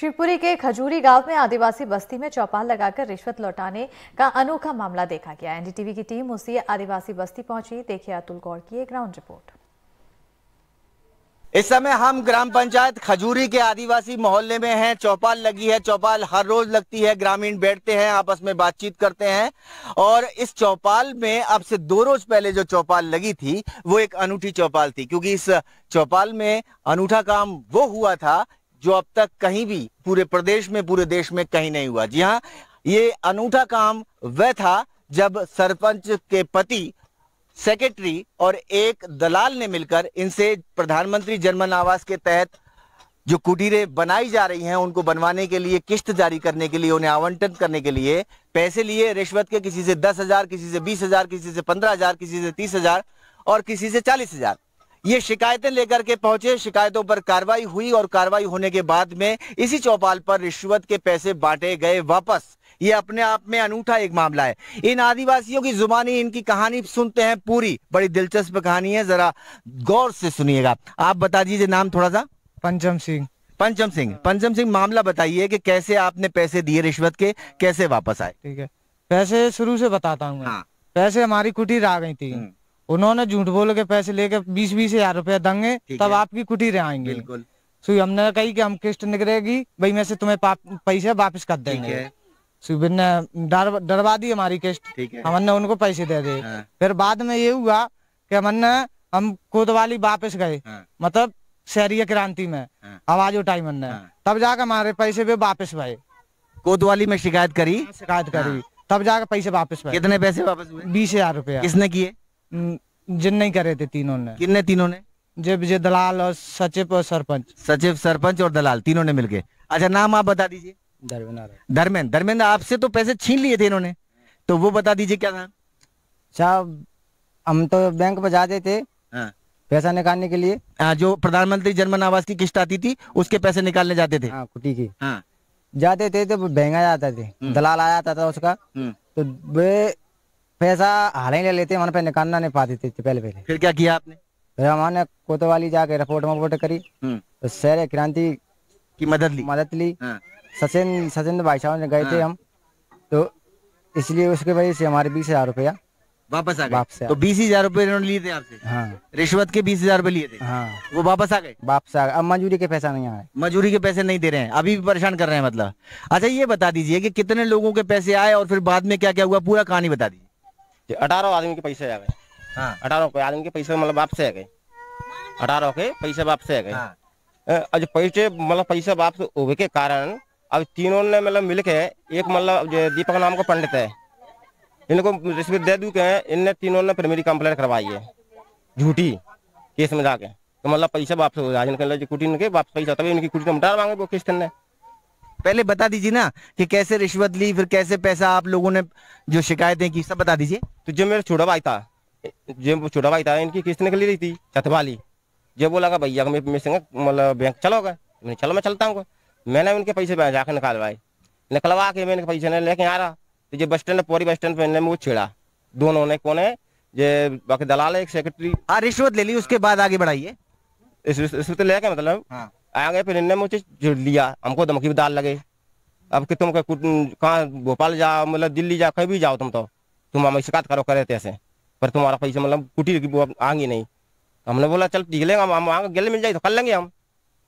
शिवपुरी के खजूरी गांव में आदिवासी बस्ती में चौपाल लगाकर रिश्वत लौटाने का अनोखा मामला देखा गया एनडीटीवी की टीम उसी आदिवासी बस्ती पहुंची देखिए अतुल गौर की एक ग्राउंड रिपोर्ट इस समय हम ग्राम पंचायत खजूरी के आदिवासी मोहल्ले में हैं चौपाल लगी है चौपाल हर रोज लगती है ग्रामीण बैठते हैं आपस में बातचीत करते हैं और इस चौपाल में अब से दो रोज पहले जो चौपाल लगी थी वो एक अनूठी चौपाल थी क्योंकि इस चौपाल में अनूठा काम वो हुआ था जो अब तक कहीं भी पूरे प्रदेश में पूरे देश में कहीं नहीं हुआ जी हाँ ये अनूठा काम वह था जब सरपंच के पति सेक्रेटरी और एक दलाल ने मिलकर इनसे प्रधानमंत्री जनमन आवास के तहत जो कुटीरें बनाई जा रही हैं उनको बनवाने के लिए किश्त जारी करने के लिए उन्हें आवंटन करने के लिए पैसे लिए रिश्वत के किसी से दस हजार किसी से बीस हजार किसी से पंद्रह हजार किसी से तीस हजार और किसी से चालीस हजार ये शिकायतें लेकर के पहुंचे शिकायतों पर कार्रवाई हुई और कार्रवाई होने के बाद में इसी चौपाल पर रिश्वत के पैसे बांटे गए वापस ये अपने आप में अनूठा एक मामला है इन आदिवासियों की जुबानी इनकी कहानी सुनते हैं पूरी बड़ी दिलचस्प कहानी है जरा गौर से सुनिएगा आप बता दीजिए नाम थोड़ा सा पंचम सिंह पंचम सिंह पंचम सिंह मामला बताइए कि कैसे आपने पैसे दिए रिश्वत के कैसे वापस आए ठीक है पैसे शुरू से बताता हूँ हाँ। पैसे हमारी कुटीर आ गई थी हम्म। उन्होंने झूठ बोल के पैसे लेके बीस बीस हजार रूपया देंगे तब आपकी कुटीर आएंगे बिल्कुल सुई हमने कही कि हम किस्त निकलेगी भाई मैं से तुम्हें पैसे वापस कर देंगे सुबिन ने डरवा दी हमारी किस्त हमने उनको पैसे दे दिए हाँ। फिर बाद में ये हुआ कि हमने हम कोतवाली वापस गए हाँ। मतलब शहरीय क्रांति में हाँ। आवाज उठाई मन ने तब जाकर हमारे पैसे भी वापस भाई कोतवाली में शिकायत करी शिकायत करी तब जाकर पैसे वापस भाई कितने पैसे वापस हुए बीस हजार रुपया किसने किए जिन नहीं करे थे तीनों ने किन्ने तीनों ने जब जे दलाल और सचिव और सरपंच सचिव सरपंच और दलाल तीनों ने मिलके अच्छा नाम आप बता दीजिए धर्मेंद्र धर्मेंद्र धर्मेंद्र आपसे तो पैसे छीन लिए थे इन्होंने तो वो बता दीजिए क्या था साहब अच्छा, हम तो बैंक में जाते थे हाँ। पैसा निकालने के लिए आ, हाँ, जो प्रधानमंत्री जनमन आवास की किस्त आती थी उसके पैसे निकालने जाते थे आ, हाँ, कुटी की आ, हाँ। जाते थे तो बहंगा जाता थे हम्म। दलाल आ जाता था उसका हम्म। तो वे पैसा हाल ही ले लेते मन पे निकालना नहीं पाते थे पहले पहले फिर क्या किया आपने फिर हमारे कोतवाली जाके रिपोर्ट वपोर्ट करी हम्म। तो शहर क्रांति की मदद ली मदद ली हाँ। सचिन सचिन भाई साहब ने गए थे हाँ। हम तो इसलिए उसके वजह से हमारे बीस हजार रुपया वापस आ गए वापस तो बीस हजार रूपए इन्होंने लिए थे आपसे हाँ। रिश्वत के बीस हजार रूपए लिए थे हाँ। वो वापस आ गए वापस आ गए अब मजूरी के पैसा नहीं आए मजूरी के पैसे नहीं दे रहे हैं अभी भी परेशान कर रहे हैं मतलब अच्छा ये बता दीजिए कि कितने लोगों के पैसे आए और फिर बाद में क्या क्या हुआ पूरा कहानी बता दीजिए अठारह आदमी के पैसे आ गए हाँ अठारह आदमी के पैसे मतलब वापस आ गए अठारह के पैसे वापस आ गए हाँ। अब पैसे मतलब पैसे वापस होने के कारण अब तीनों ने मतलब मिलके एक मतलब दीपक नाम का पंडित है इनको रिश्वत दे दू के इनने तीनों ने फिर मेरी कंप्लेंट करवाई है झूठी केस में जाके तो मतलब पैसा वापस हो जाए इनके कुटी इनके वापस पैसा तभी इनकी कुटी तो मटार मांगे वो किस्त ने पहले बता दीजिए ना कि कैसे रिश्वत ली फिर कैसे पैसा आप लोगों ने जो शिकायतें की सब बता दीजिए तो जो मेरा छोटा भाई था जो छोटा भाई था इनकी किस्त निकली रही थी छतवाली जब बोला का भैया मतलब बैंक चलोगे चलो मैं चलता हूँ मैंने उनके पैसे जाकर निकालवाए निकलवा के मैंने पैसे नहीं लेके आ रहा तो जो bus stand Pauri bus stand पर वो छेड़ा दोनों ने कौन है ये बाकी दलाल एक सेक्रेटरी रिश्वत ले ली उसके बाद आगे बढ़ाइए इस, इस, इस, इस तो लेके मतलब हाँ। आ गए फिर इन्हें मुझे लिया हमको धमकी डाल लगे अब कि तुम कहाँ भोपाल जाओ मतलब दिल्ली जाओ कहीं भी जाओ तुम तो तुम हमें शिकायत करो करे थे तो ऐसे पर तुम्हारा पैसा मतलब कुटी आंगी नहीं तो हमने बोला चल लेंगे हम हम गले मिल जाए तो कर लेंगे हम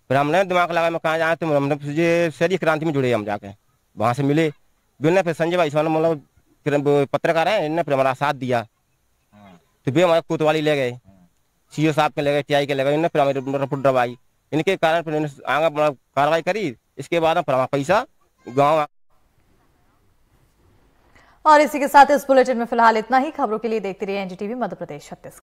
फिर हमने दिमाग लगाया मैं कहाँ जाए तुम हमने ये शहरी क्रांति में जुड़े हम जाके वहाँ से मिले बिल्ने फिर संजय भाई मतलब फिर पत्रकार हैं इन्होंने फिर हमारा साथ दिया हाँ। तो वे हमारे कोतवाली ले गए हाँ। सी साहब के ले गए टी के ले गए इन्हें फिर हमारी रिपोर्ट डबाई इनके कारण फिर आगे कार्रवाई करी इसके बाद पैसा गाँव और इसी के साथ इस बुलेटिन में फिलहाल इतना ही खबरों के लिए देखते रहिए एनजीटीवी मध्य प्रदेश छत्तीसगढ़